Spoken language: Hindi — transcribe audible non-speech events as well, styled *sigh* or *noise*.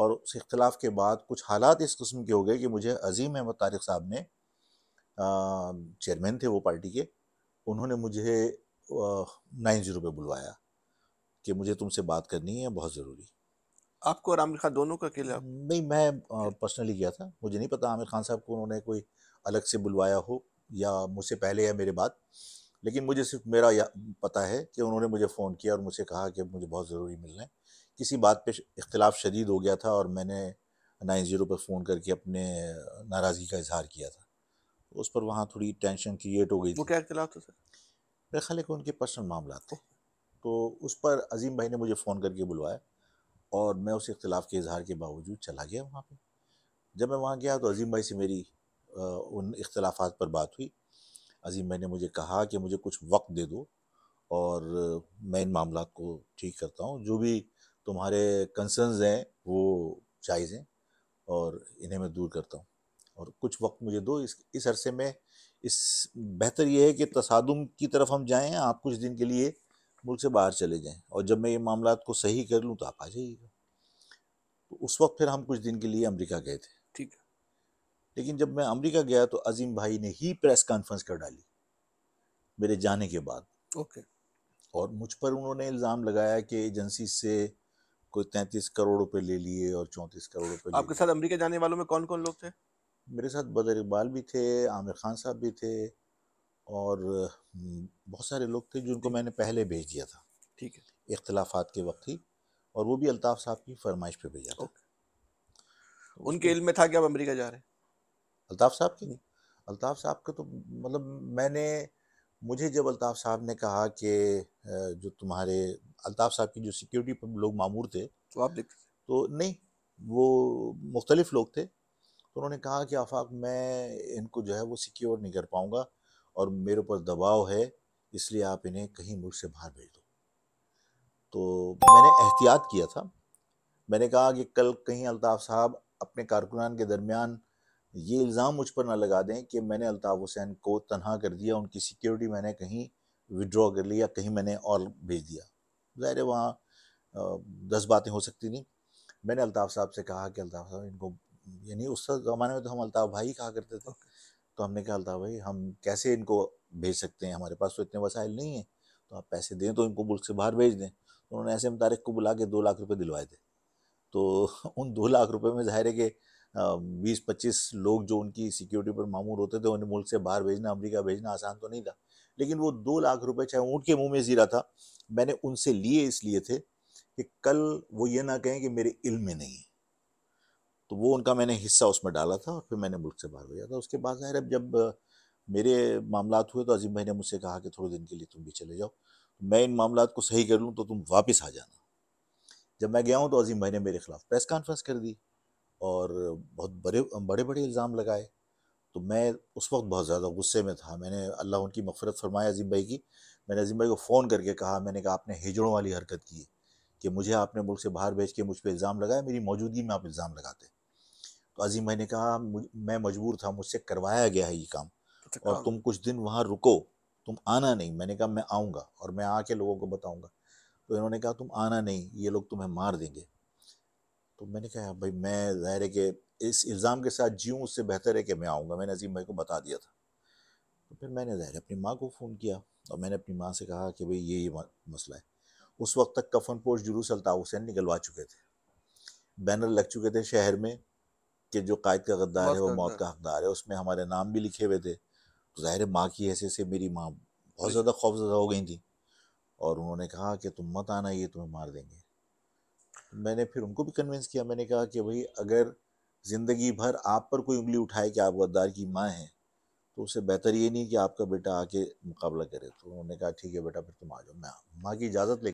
और उस इख्तलाफ के बाद कुछ हालात इस कस्म के हो गए कि मुझे अजीम अहमद तारिक साहब ने चेयरमैन थे वो पार्टी के उन्होंने मुझे नाइन ज़ीरो पर बुलवाया कि मुझे तुमसे बात करनी है बहुत ज़रूरी आपको और आमिर खान दोनों का किला नहीं मैं पर्सनली गया था मुझे नहीं पता आमिर खान साहब को उन्होंने कोई अलग से बुलवाया हो या मुझसे पहले या मेरे बाद लेकिन मुझे सिर्फ मेरा पता है कि उन्होंने मुझे फ़ोन किया और मुझसे कहा कि मुझे बहुत ज़रूरी मिलना है किसी बात पे इख्तलाफ शदीद हो गया था और मैंने नाइन ज़ीरो पर फ़ोन करके अपने नाराज़गी का इजहार किया था उस पर वहाँ थोड़ी टेंशन क्रिएट हो गई वो क्या इख्तलाफ था सर मेरे ख्याल है उनके पर्सनल मामला थे तो उस पर अजीम भाई ने मुझे फ़ोन करके बुलवाया और मैं उस इख्तलाफ के इजहार के बावजूद चला गया वहाँ पर जब मैं वहाँ गया तो अजीम भाई से मेरी उन इख्तलाफा पर बात हुई अजीम भाई ने मुझे कहा कि मुझे कुछ वक्त दे दो और मैं इन मामला को ठीक करता हूँ जो भी तुम्हारे कंसर्न्स हैं वो जायज़ हैं और इन्हें मैं दूर करता हूँ और कुछ वक्त मुझे दो इस इस अरसे में इस बेहतर यह है कि तसादुम की तरफ हम जाएँ आप कुछ दिन के लिए मुल्क से बाहर चले जाएँ और जब मैं ये मामला को सही कर लूँ तो आप आ जाइएगा तो उस वक्त फिर हम कुछ दिन के लिए अमरीका गए थे ठीक है लेकिन जब मैं अमरीका गया तो अजीम भाई ने ही प्रेस कॉन्फ्रेंस कर डाली मेरे जाने के बाद ओके और मुझ पर उन्होंने इल्ज़ाम लगाया कि एजेंसी से कोई तैंतीस करोड़ रुपए ले लिए और चौंतीस करोड़ रुपए आपके साथ अमेरिका जाने वालों में कौन कौन लोग थे मेरे साथ बदर इकबाल भी थे आमिर खान साहब भी थे और हम्म, बहुत सारे लोग थे जिनको मैंने पहले भेज दिया था ठीक है इख्तलाफात के वक्त ही और वो भी अल्ताफ़ साहब की फरमाइश पे भेजा था उनके इल्म में था कि आप अमेरिका जा रहे हैं अल्ताफ़ साहब के नहीं अल्ताफ़ साहब का तो मतलब मैंने मुझे जब अल्ताफ़ साहब ने कहा कि जो तुम्हारे अल्ताफ़ साहब की जो सिक्योरिटी पर लोग मामूर थे तो आप देख तो नहीं वो मुख्तलिफ लोग थे तो उन्होंने कहा कि आफाक मैं इनको जो है वो सिक्योर नहीं कर पाऊँगा और मेरे ऊपर दबाव है इसलिए आप इन्हें कहीं मुल्क से बाहर भेज दो तो मैंने एहतियात किया था मैंने कहा कि कल कहीं अल्ताफ़ साहब अपने कारकुनान के दरमियान ये इल्ज़ाम मुझ पर ना लगा दें कि मैंने अलताफ़ हुसैन को तनहा कर दिया उनकी सिक्योरिटी मैंने कहीं विड्रॉ कर लिया कहीं मैंने और भेज दिया ज़ाहिर है वहाँ दस बातें हो सकती नहीं मैंने अलताफ़ साहब से कहा कि अलताफ़ साहब इनको यानी उस ज़माने में तो हम अलताफ़ भाई कहा करते थे तो हमने कहा अलताफ़ भाई हम कैसे इनको भेज सकते हैं हमारे पास तो इतने वसाइल नहीं हैं तो आप पैसे दें तो इनको मुल्क से बाहर भेज दें तो उन्होंने ऐसे तारिक को बुला के दो लाख रुपये दिलवाए थे तो *laughs* उन दो लाख रुपये में ज़ाहिर है कि बीस पच्चीस लोग जो उनकी सिक्योरिटी पर मामूर होते थे उन्हें मुल्क से बाहर भेजना अमरीका भेजना आसान तो नहीं था लेकिन वो दो लाख रुपए चाहे ऊँट के मुंह में जीरा था मैंने उनसे लिए इसलिए थे कि कल वो ये ना कहें कि मेरे इल्म में नहीं है तो वो उनका मैंने हिस्सा उसमें डाला था और फिर मैंने मुल्क से बाहर भेजा था उसके बाद ज़ाहिर जब मेरे मामला हुए तो अजीम भाई ने मुझसे कहा कि थोड़े दिन के लिए तुम भी चले जाओ तो मैं इन मामला को सही कर लूँ तो तुम वापस आ जाना जब मैं गया हूँ तो अजीम भाई ने मेरे खिलाफ प्रेस कॉन्फ्रेंस कर दी और बहुत बड़े बड़े बड़े इल्ज़ाम लगाए तो मैं उस वक्त बहुत ज़्यादा गुस्से में था मैंने अल्लाह उनकी मफ़रत फरमाया अजीम भाई की मैंने अजीम भाई को फ़ोन करके कहा मैंने कहा आपने हिजड़ों वाली हरकत की है कि मुझे आपने मुल्क से बाहर भेज के मुझ पर इल्ज़ाम लगाया मेरी मौजूदगी में आप इल्ज़ाम लगाते तो अजीम भाई ने कहा मैं मजबूर था मुझसे करवाया गया है ये काम अच्छा, और तुम कुछ दिन वहाँ रुको तुम आना नहीं मैंने कहा मैं आऊँगा और मैं आके लोगों को बताऊँगा तो इन्होंने कहा तुम आना नहीं ये लोग तुम्हें मार देंगे तो मैंने कहा भाई मैं ज़ाहिर है कि इस इल्ज़ाम के साथ जीऊँ उससे बेहतर है कि मैं आऊँगा मैंने अजीम भाई को बता दिया था तो फिर मैंने ज़ाहिर अपनी माँ को फ़ोन किया और मैंने अपनी माँ से कहा कि भाई ये ये मसला है उस वक्त तक कफन पोश जुलूस अलता हुसैन निकलवा चुके थे बैनर लग चुके थे शहर में कि जो कायद का गद्दार है वो मौत का हकदार है उसमें हमारे नाम भी लिखे हुए थे तो ज़ाहिर माँ की हैसियत से मेरी माँ बहुत ज़्यादा खौफजदा हो गई थी और उन्होंने कहा कि तुम मत आना ये तुम्हें मार देंगे मैंने फिर उनको भी कन्विंस किया मैंने कहा कि भाई अगर ज़िंदगी भर आप पर कोई उंगली उठाए कि आप गद्दार की माँ हैं तो उससे बेहतर ये नहीं कि आपका बेटा आके मुकाबला करे तो उन्होंने कहा ठीक है बेटा फिर तुम आ जाओ मैं माँ की इजाज़त ले